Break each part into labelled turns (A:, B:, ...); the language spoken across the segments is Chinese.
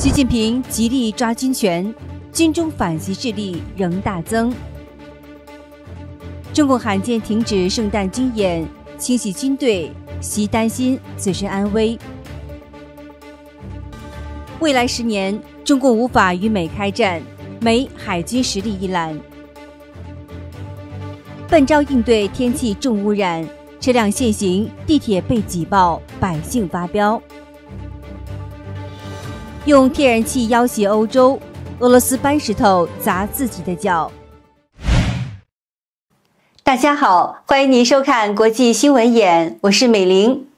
A: 习近平极力抓军权，军中反击势力仍大增。中共罕见停止圣诞军演，清洗军队，习担心自身安危。未来十年，中共无法与美开战。美海军实力一览。笨招应对天气重污染，车辆限行，地铁被挤爆，百姓发飙。用天然气要挟欧洲，俄罗斯搬石头砸自己的脚。大家好，欢迎您收看《国际新闻眼》，我是美玲。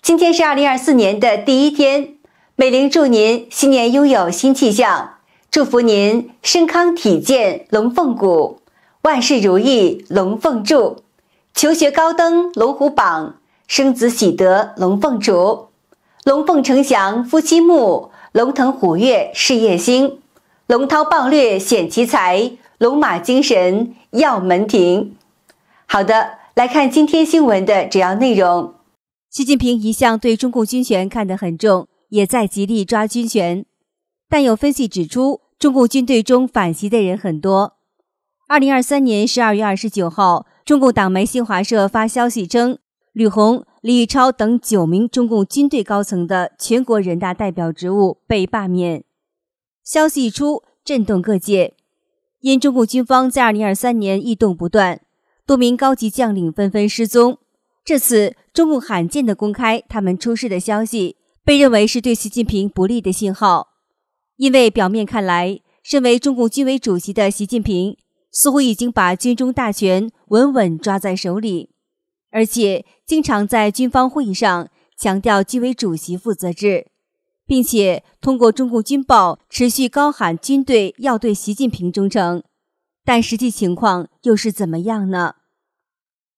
A: 今天是二零二四年的第一天，美玲祝您新年拥有新气象，祝福您身康体健，龙凤骨，万事如意，龙凤柱，求学高登龙虎榜，生子喜得龙凤主，龙凤呈祥，夫妻睦。龙腾虎跃事业兴，龙涛暴掠显奇才，龙马精神耀门庭。好的，来看今天新闻的主要内容。习近平一向对中共军权看得很重，也在极力抓军权。但有分析指出，中共军队中反袭的人很多。二零二三年十二月二十九号，中共党媒新华社发消息称。吕红、李超等九名中共军队高层的全国人大代表职务被罢免。消息一出，震动各界。因中共军方在二零二三年异动不断，多名高级将领纷纷失踪。这次中共罕见的公开他们出事的消息，被认为是对习近平不利的信号。因为表面看来，身为中共军委主席的习近平，似乎已经把军中大权稳稳抓在手里。而且经常在军方会议上强调军委主席负责制，并且通过中共军报持续高喊军队要对习近平忠诚，但实际情况又是怎么样呢？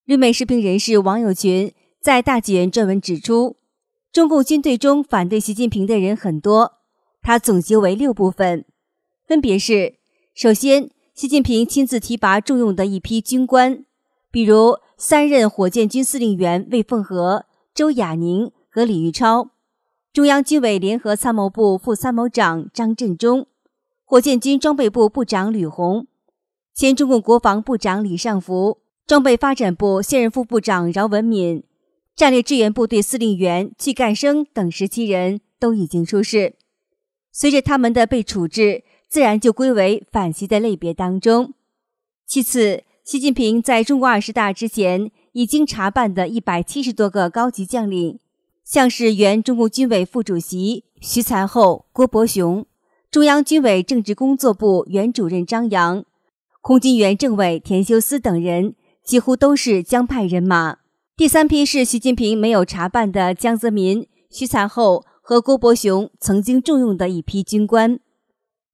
A: 日美视频人士王友群在大纪元撰文指出，中共军队中反对习近平的人很多，他总结为六部分，分别是：首先，习近平亲自提拔重用的一批军官，比如。三任火箭军司令员魏凤和、周亚宁和李玉超，中央军委联合参谋部副参谋长张振中，火箭军装备部部长吕红，前中共国防部长李尚福，装备发展部现任副部长饶文敏，战略支援部队司令员季干生等十七人都已经出事，随着他们的被处置，自然就归为反袭的类别当中。其次。习近平在中国二十大之前已经查办的一百七十多个高级将领，像是原中共军委副主席徐才厚、郭伯雄，中央军委政治工作部原主任张扬，空军原政委田修思等人，几乎都是江派人马。第三批是习近平没有查办的江泽民、徐才厚和郭伯雄曾经重用的一批军官。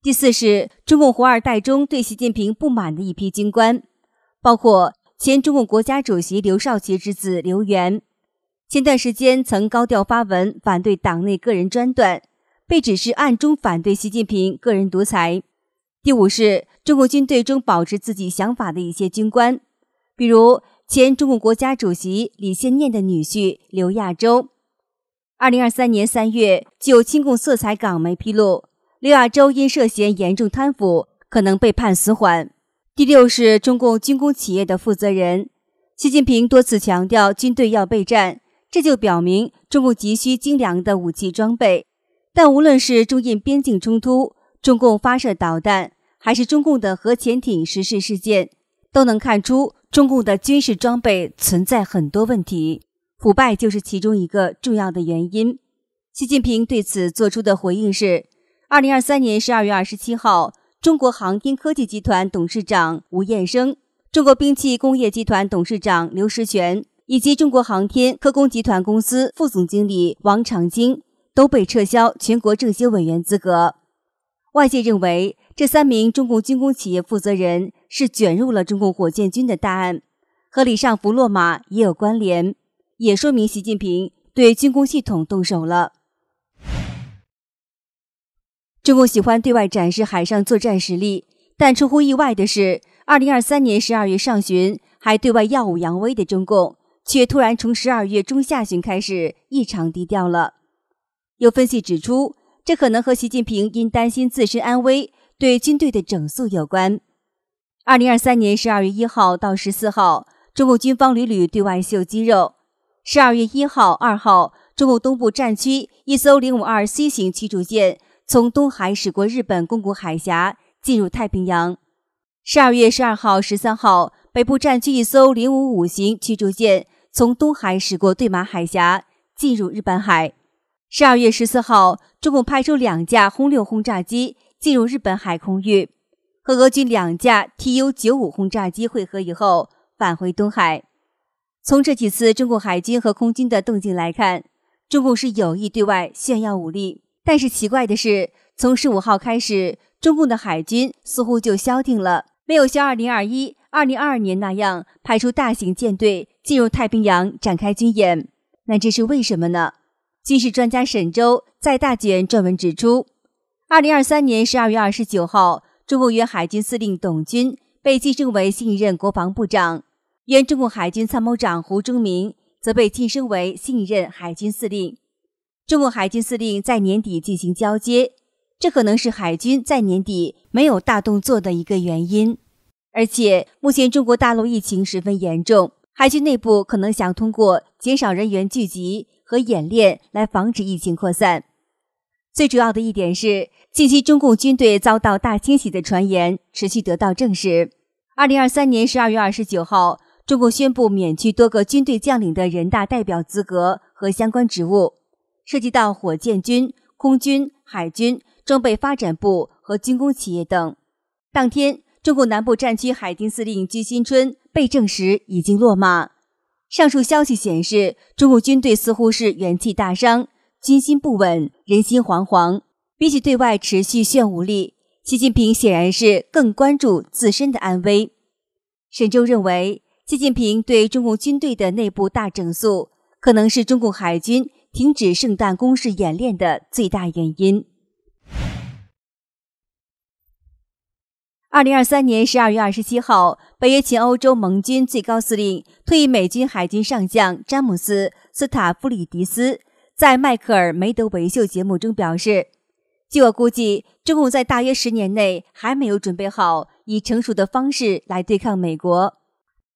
A: 第四是中共胡二代中对习近平不满的一批军官。包括前中共国家主席刘少奇之子刘源，前段时间曾高调发文反对党内个人专断，被指是暗中反对习近平个人独裁。第五是中国军队中保持自己想法的一些军官，比如前中共国家主席李先念的女婿刘亚洲。二零二三年三月，就亲共色彩港媒披露，刘亚洲因涉嫌严重贪腐，可能被判死缓。第六是中共军工企业的负责人，习近平多次强调军队要备战，这就表明中共急需精良的武器装备。但无论是中印边境冲突、中共发射导弹，还是中共的核潜艇实施事件，都能看出中共的军事装备存在很多问题，腐败就是其中一个重要的原因。习近平对此作出的回应是：二零二三年十二月二十七号。中国航天科技集团董事长吴彦生、中国兵器工业集团董事长刘石泉以及中国航天科工集团公司副总经理王长京都被撤销全国政协委员资格。外界认为，这三名中共军工企业负责人是卷入了中共火箭军的大案，和李尚福落马也有关联，也说明习近平对军工系统动手了。中共喜欢对外展示海上作战实力，但出乎意外的是，二零二三年十二月上旬还对外耀武扬威的中共，却突然从十二月中下旬开始异常低调了。有分析指出，这可能和习近平因担心自身安危对军队的整肃有关。二零二三年十二月一号到十四号，中共军方屡屡对外秀肌肉。十二月一号、二号，中共东部战区一艘零五二 C 型驱逐舰。从东海驶过日本宫古海峡进入太平洋。十二月十二号、十三号，北部战区一艘零五五型驱逐舰从东海驶过对马海峡进入日本海。十二月十四号，中共派出两架轰六轰炸机进入日本海空域，和俄军两架 Tu-95 轰炸机会合以后返回东海。从这几次中共海军和空军的动静来看，中共是有意对外炫耀武力。但是奇怪的是，从十五号开始，中共的海军似乎就消停了，没有像二零二一、二零二二年那样派出大型舰队进入太平洋展开军演。那这是为什么呢？军事专家沈周在大卷撰文指出，二零二三年十二月二十九号，中共原海军司令董军被晋升为新一任国防部长，原中共海军参谋长胡忠明则被晋升为新一任海军司令。中共海军司令在年底进行交接，这可能是海军在年底没有大动作的一个原因。而且，目前中国大陆疫情十分严重，海军内部可能想通过减少人员聚集和演练来防止疫情扩散。最主要的一点是，近期中共军队遭到大清洗的传言持续得到证实。二零二三年十二月二十九号，中共宣布免去多个军队将领的人大代表资格和相关职务。涉及到火箭军、空军、海军装备发展部和军工企业等。当天，中共南部战区海军司令居新春被证实已经落马。上述消息显示，中共军队似乎是元气大伤，军心不稳，人心惶惶。比起对外持续炫武力，习近平显然是更关注自身的安危。沈周认为，习近平对中共军队的内部大整肃，可能是中共海军。停止圣诞攻势演练的最大原因。二零二三年十二月二十七号，北约前欧洲盟军最高司令、退役美军海军上将詹姆斯·斯塔夫里迪斯在迈克尔·梅德维秀节目中表示：“据我估计，中共在大约十年内还没有准备好以成熟的方式来对抗美国。”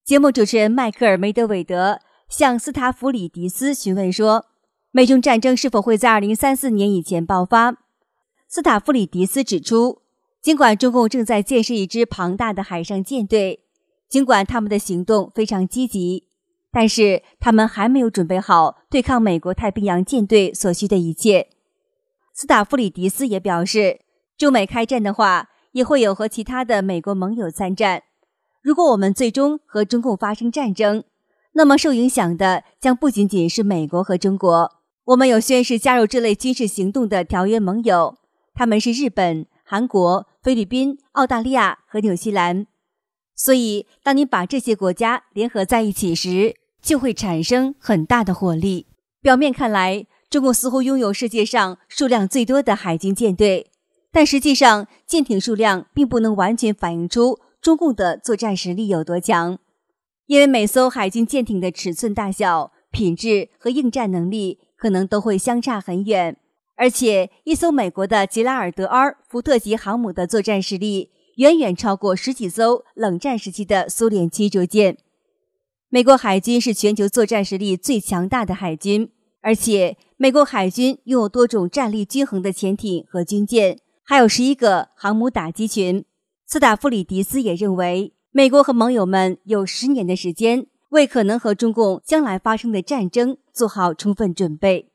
A: 节目主持人迈克尔·梅德韦德向斯塔夫里迪斯询问说。美中战争是否会在二零三四年以前爆发？斯塔夫里迪斯指出，尽管中共正在建设一支庞大的海上舰队，尽管他们的行动非常积极，但是他们还没有准备好对抗美国太平洋舰队所需的一切。斯塔夫里迪斯也表示，中美开战的话，也会有和其他的美国盟友参战。如果我们最终和中共发生战争，那么受影响的将不仅仅是美国和中国。我们有宣誓加入这类军事行动的条约盟友，他们是日本、韩国、菲律宾、澳大利亚和纽西兰。所以，当你把这些国家联合在一起时，就会产生很大的火力。表面看来，中共似乎拥有世界上数量最多的海军舰队，但实际上，舰艇数量并不能完全反映出中共的作战实力有多强，因为每艘海军舰艇的尺寸大小、品质和应战能力。可能都会相差很远，而且一艘美国的吉拉尔德 R 福特级航母的作战实力远远超过十几艘冷战时期的苏联驱逐舰。美国海军是全球作战实力最强大的海军，而且美国海军拥有多种战力均衡的潜艇和军舰，还有十一个航母打击群。斯塔夫里迪斯也认为，美国和盟友们有十年的时间。为可能和中共将来发生的战争做好充分准备。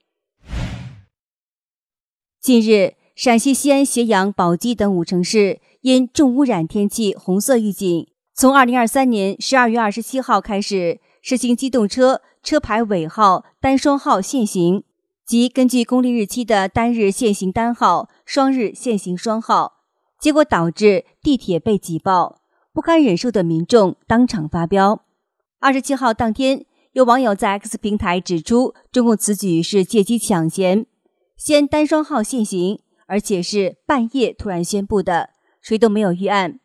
A: 近日，陕西西安、咸阳、宝鸡等五城市因重污染天气红色预警，从二零二三年十二月二十七号开始实行机动车车牌尾号单双号限行，即根据公历日期的单日限行单号，双日限行双号。结果导致地铁被挤爆，不堪忍受的民众当场发飙。二十七号当天，有网友在 X 平台指出，中共此举是借机抢钱，先单双号限行，而且是半夜突然宣布的，谁都没有预案。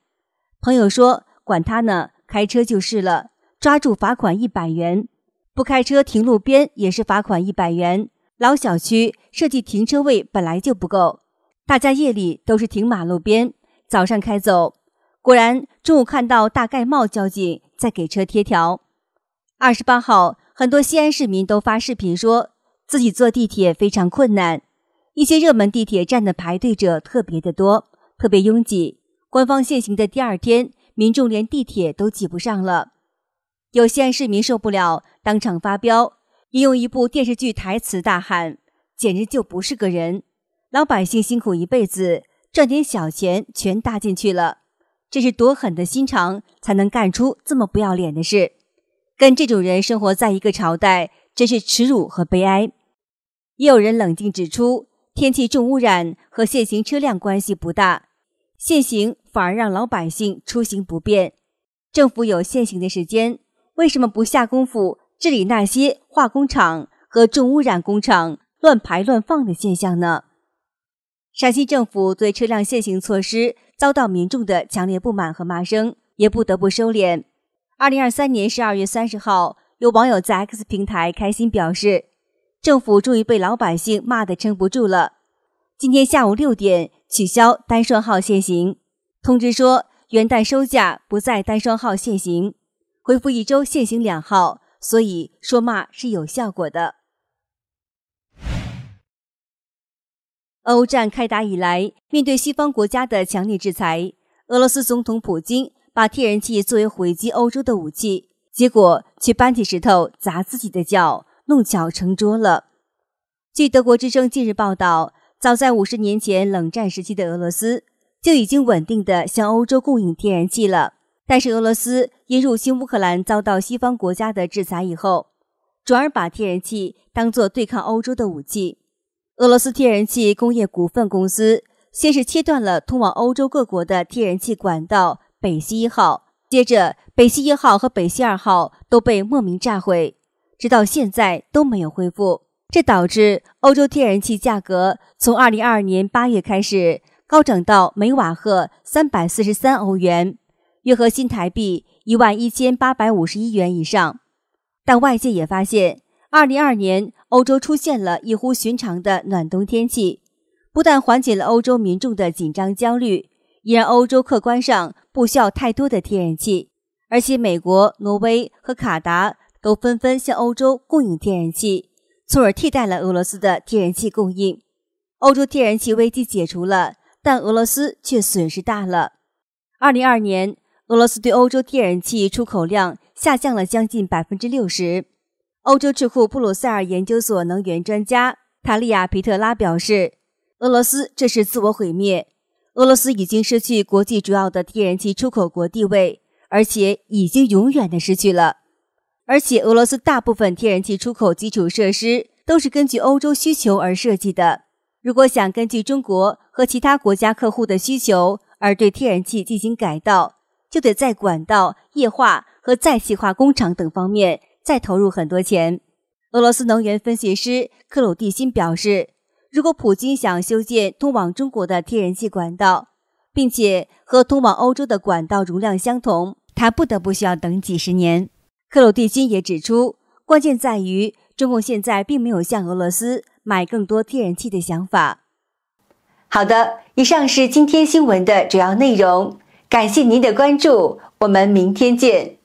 A: 朋友说：“管他呢，开车就是了，抓住罚款一百元，不开车停路边也是罚款一百元。老小区设计停车位本来就不够，大家夜里都是停马路边，早上开走。果然，中午看到大盖帽交警在给车贴条。”二十八号，很多西安市民都发视频说，自己坐地铁非常困难，一些热门地铁站的排队者特别的多，特别拥挤。官方限行的第二天，民众连地铁都挤不上了。有西安市民受不了，当场发飙，引用一部电视剧台词大喊：“简直就不是个人！老百姓辛苦一辈子，赚点小钱全搭进去了，这是多狠的心肠才能干出这么不要脸的事！”跟这种人生活在一个朝代，真是耻辱和悲哀。也有人冷静指出，天气重污染和限行车辆关系不大，限行反而让老百姓出行不便。政府有限行的时间，为什么不下功夫治理那些化工厂和重污染工厂乱排乱放的现象呢？陕西政府对车辆限行措施遭到民众的强烈不满和骂声，也不得不收敛。二零二三年十二月三十号，有网友在 X 平台开心表示：“政府终于被老百姓骂的撑不住了。”今天下午六点取消单双号限行通知说，元旦收假不再单双号限行。回复一周限行两号，所以说骂是有效果的。欧战开打以来，面对西方国家的强力制裁，俄罗斯总统普京。把天然气作为回击欧洲的武器，结果却搬起石头砸自己的脚，弄巧成拙了。据德国之声近日报道，早在五十年前冷战时期的俄罗斯就已经稳定的向欧洲供应天然气了。但是，俄罗斯因入侵乌克兰遭到西方国家的制裁以后，转而把天然气当作对抗欧洲的武器。俄罗斯天然气工业股份公司先是切断了通往欧洲各国的天然气管道。北溪一号，接着北溪一号和北溪二号都被莫名炸毁，直到现在都没有恢复。这导致欧洲天然气价格从二零二二年八月开始高涨到每瓦赫三百四十三欧元，约合新台币一万一千八百五十一元以上。但外界也发现，二零二二年欧洲出现了异乎寻常的暖冬天气，不但缓解了欧洲民众的紧张焦虑。也让欧洲客观上不需要太多的天然气，而且美国、挪威和卡达都纷纷向欧洲供应天然气，从而替代了俄罗斯的天然气供应。欧洲天然气危机解除了，但俄罗斯却损失大了。二零二年，俄罗斯对欧洲天然气出口量下降了将近百分之六十。欧洲智库布鲁塞尔研究所能源专家塔利亚皮特拉表示：“俄罗斯这是自我毁灭。”俄罗斯已经失去国际主要的天然气出口国地位，而且已经永远的失去了。而且，俄罗斯大部分天然气出口基础设施都是根据欧洲需求而设计的。如果想根据中国和其他国家客户的需求而对天然气进行改造，就得在管道、液化和再气化工厂等方面再投入很多钱。俄罗斯能源分析师克鲁蒂辛表示。如果普京想修建通往中国的天然气管道，并且和通往欧洲的管道容量相同，他不得不需要等几十年。克鲁蒂金也指出，关键在于，中共现在并没有向俄罗斯买更多天然气的想法。好的，以上是今天新闻的主要内容，感谢您的关注，我们明天见。